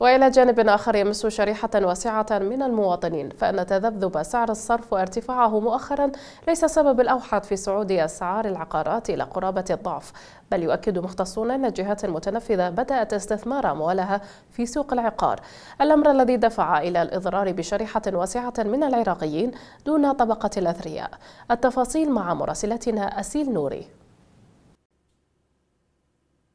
وإلى جانب آخر يمس شريحة واسعة من المواطنين فإن تذبذب سعر الصرف وارتفاعه مؤخرا ليس سبب الأوحد في صعود أسعار العقارات إلى قرابة الضعف بل يؤكد مختصون أن الجهات المتنفذة بدأت استثمار أموالها في سوق العقار الأمر الذي دفع إلى الإضرار بشريحة واسعة من العراقيين دون طبقة الأثرياء التفاصيل مع مراسلتنا أسيل نوري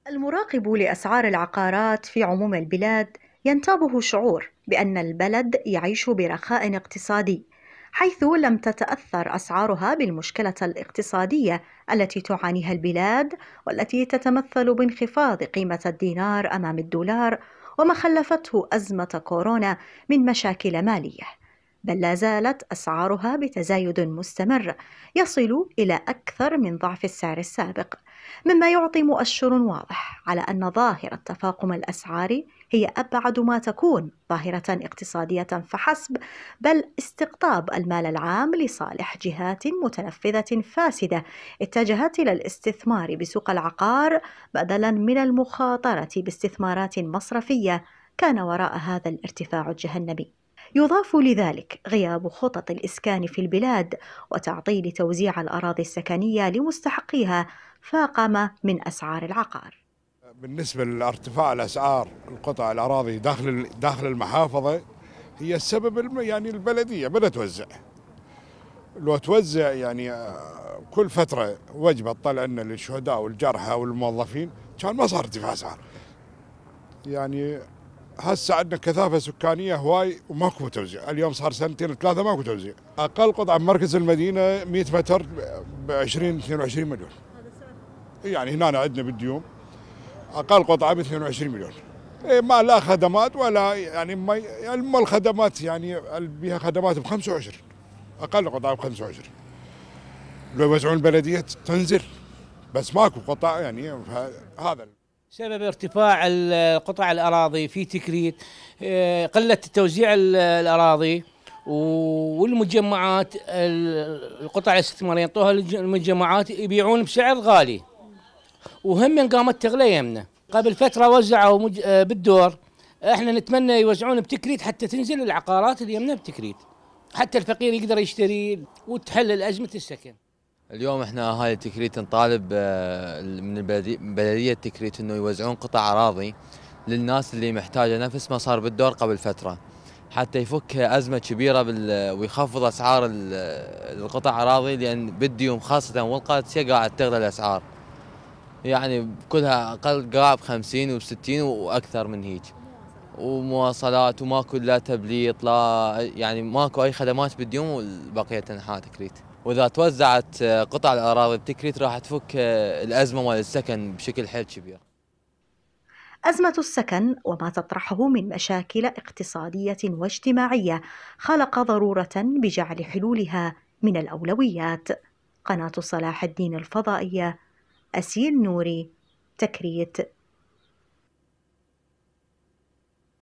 المراقب لأسعار العقارات في عموم البلاد ينتابه شعور بأن البلد يعيش برخاء اقتصادي حيث لم تتأثر أسعارها بالمشكلة الاقتصادية التي تعانيها البلاد والتي تتمثل بانخفاض قيمة الدينار أمام الدولار وما خلفته أزمة كورونا من مشاكل مالية بل لا زالت أسعارها بتزايد مستمر يصل إلى أكثر من ضعف السعر السابق مما يعطي مؤشر واضح على أن ظاهرة تفاقم الأسعار هي أبعد ما تكون ظاهرة اقتصادية فحسب بل استقطاب المال العام لصالح جهات متنفذة فاسدة اتجهت إلى الاستثمار بسوق العقار بدلا من المخاطرة باستثمارات مصرفية كان وراء هذا الارتفاع الجهنمي يضاف لذلك غياب خطط الإسكان في البلاد وتعطيل توزيع الأراضي السكنية لمستحقيها فاقم من أسعار العقار بالنسبة لارتفاع الأسعار القطع الأراضي داخل داخل المحافظة هي السبب يعني البلدية بدأت توزع لو توزع يعني آه، كل فترة وجبة تطلع لنا للشهداء والجرحى والموظفين كان ما صار ارتفاع أسعار يعني هسه عندنا كثافه سكانيه هواي وماكو توزيع، اليوم صار سنتين ثلاثه ماكو توزيع، اقل قطعه بمركز المدينه 100 متر ب 20 22 مليون. يعني هنا عندنا بالديوم اقل قطعه ب 22 مليون. إيه، ما لا خدمات ولا يعني ما يعني الخدمات يعني بها خدمات ب 25 اقل قطعه ب 25 لو يوزعون البلديه تنزل بس ماكو قطع يعني هذا سبب ارتفاع قطع الاراضي في تكريت آه، قله توزيع الاراضي والمجمعات القطع الاستثماريه ينطوها المجمعات يبيعون بسعر غالي وهم قامت تغلى يمنا قبل فتره وزعوا آه، بالدور احنا نتمنى يوزعون بتكريت حتى تنزل العقارات اليمنى بتكريت حتى الفقير يقدر يشتري وتحل ازمه السكن اليوم احنا هاي تكريت نطالب آه، من بلدية تكريت انه يوزعون قطع اراضي للناس اللي محتاجه نفس ما صار بالدور قبل فتره حتى يفك ازمه كبيره بال... ويخفض اسعار القطع اراضي لان بالديوم خاصه والقادسيه قاعد تغلى الاسعار يعني كلها اقل قاع ب 50 و60 واكثر من هيك ومواصلات وماكو لا تبليط لا يعني ماكو اي خدمات بالديوم وبقيه انحاء تكريت واذا توزعت آه، قطع الاراضي بتكريت راح تفك آه، الازمه مال السكن بشكل حيل كبير. أزمة السكن وما تطرحه من مشاكل اقتصادية واجتماعية خلق ضرورة بجعل حلولها من الأولويات. قناة صلاح الدين الفضائية أسيل نوري تكريت